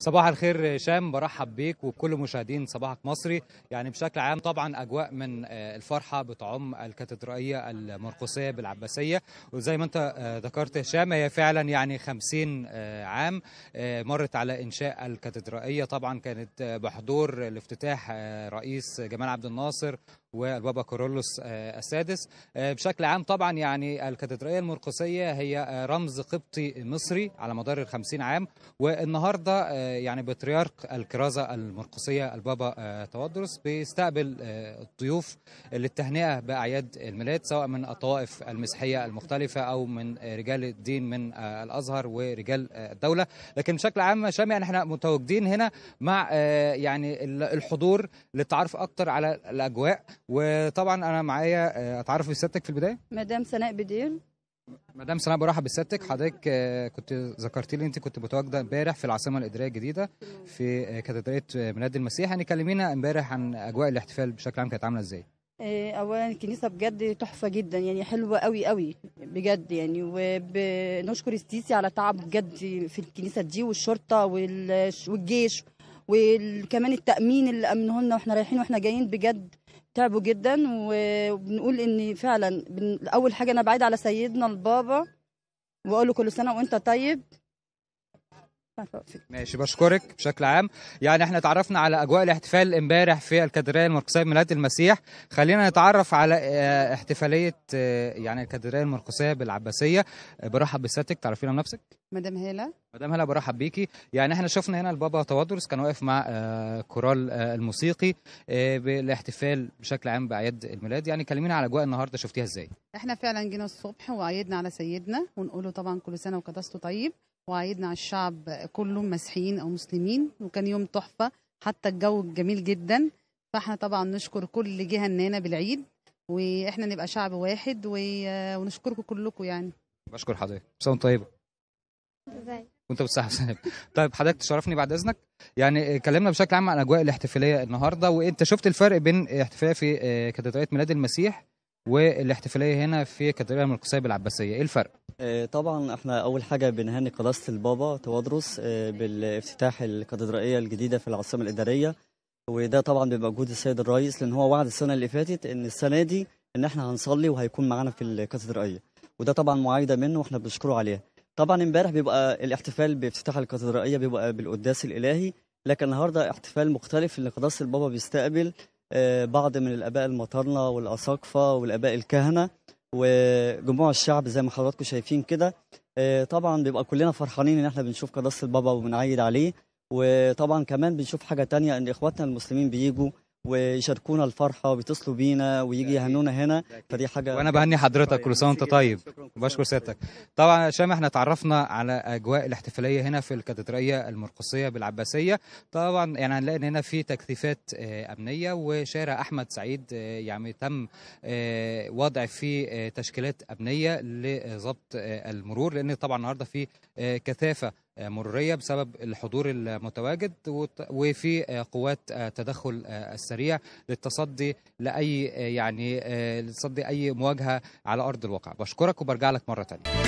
صباح الخير هشام برحب بيك وبكل مشاهدين صباحك مصري يعني بشكل عام طبعا اجواء من آه، الفرحه بتعم الكاتدرائيه المرقسيه بالعباسيه وزي ما انت آه، ذكرت هشام هي فعلا يعني 50 آه، عام مرت على انشاء الكاتدرائيه طبعا كانت بحضور الافتتاح رئيس جمال عبد الناصر والبابا كورولوس السادس بشكل عام طبعا يعني الكاتدرائيه المرقسيه هي رمز قبطي مصري على مدار ال 50 عام والنهارده يعني بطريرك الكرازة المرقسية البابا آه، تودرس بيستقبل الضيوف آه، للتهنئة بأعياد الميلاد سواء من الطوائف المسيحية المختلفة أو من آه، رجال الدين من الأزهر ورجال الدولة لكن بشكل عام شام يعني احنا متواجدين هنا مع يعني الحضور للتعرف أكتر على الأجواء وطبعا أنا معايا أتعرف بسيادتك في البداية مدام سناء بدير مدام سناء برحب بسيادتك حضرتك آه، كنت ذكرتي لي انت كنت متواجده امبارح في العاصمه الاداريه الجديده في آه، كاتدرائيه آه، ميلاد المسيح يعني كلمينا امبارح عن اجواء الاحتفال بشكل عام كانت عامله ازاي اولا الكنيسه بجد تحفه جدا يعني حلوه قوي قوي بجد يعني وبنشكر السيسي على تعب بجد في الكنيسه دي والشرطه والجيش وكمان التامين اللي امنه لنا واحنا رايحين واحنا جايين بجد تعبوا جدا وبنقول ان فعلا اول حاجه انا بعيد على سيدنا البابا واقول له كل سنه وانت طيب ماشي بشكرك بشكل عام يعني احنا تعرفنا على اجواء الاحتفال امبارح في الكاتدرائيه المرقسيه بميلاد المسيح خلينا نتعرف على آه، احتفاليه آه، يعني الكاتدرائيه المرقسيه بالعباسيه آه، برحب بساتك تعرفينا نفسك مدام هاله مدام هلا برحب بيكي يعني احنا شفنا هنا البابا تودرس كان واقف مع كورال الموسيقي بالاحتفال بشكل عام باعياد الميلاد يعني كلمينا على اجواء النهارده شفتيها ازاي احنا فعلا جينا الصبح وعيدنا على سيدنا ونقول له طبعا كل سنه وقدسته طيب وعيدنا على الشعب كله مسيحيين او مسلمين وكان يوم تحفه حتى الجو جميل جدا فاحنا طبعا نشكر كل جهه اننا بالعيد واحنا نبقى شعب واحد ونشكركم كلكم يعني بشكر حضرتك بسم طيبه ازيك وانت بتصحى وسالم طيب حضرتك تشرفني بعد اذنك يعني اتكلمنا بشكل عام عن اجواء الاحتفاليه النهارده وانت شفت الفرق بين احتفاليه في آه، كاتدرائيه ميلاد المسيح والاحتفاليه هنا في كاتدرائيه المقدسيه العباسيه ايه الفرق آه، طبعا احنا اول حاجه بنهني قداسه البابا توادرس آه، بالافتتاح الكاتدرائيه الجديده في العاصمه الاداريه وده طبعا بمجهود السيد الرئيس لان هو وعد السنه اللي فاتت ان السنه دي ان احنا هنصلي وهيكون معانا في الكاتدرائيه وده طبعا معايده منه واحنا بنشكره عليها طبعا امبارح بيبقى الاحتفال بافتتاح الكاتدرائيه بيبقى بالقداس الالهي لكن النهارده احتفال مختلف ان قداسه البابا بيستقبل آه، بعض من الآباء المطرنة والأساقفة والآباء الكهنة وجموع الشعب زي ما حضراتكم شايفين كده آه، طبعا بيبقى كلنا فرحانين ان احنا بنشوف قداسة البابا وبنعيد عليه وطبعا كمان بنشوف حاجة تانية ان اخواتنا المسلمين بيجوا ويشاركونا الفرحه وبيتصلوا بينا ويجي يهنونا هنا فدي حاجه وانا بهني حضرتك طيب. كل سنه وانت طيب بشكر سيادتك طبعا يا شام احنا اتعرفنا على اجواء الاحتفاليه هنا في الكاتدرائيه المرقصيه بالعباسيه طبعا يعني هنلاقي ان هنا في تكثيفات آه، امنيه وشارع احمد سعيد آه، يعني تم آه، وضع فيه تشكيلات امنيه لضبط المرور لان طبعا النهارده في كثافه مروريه بسبب الحضور المتواجد وفي آه، قوات آه، تدخل آه، السريع للتصدي لاي يعني لتصدي اي مواجهه على ارض الواقع بشكرك وبرجع لك مره تانية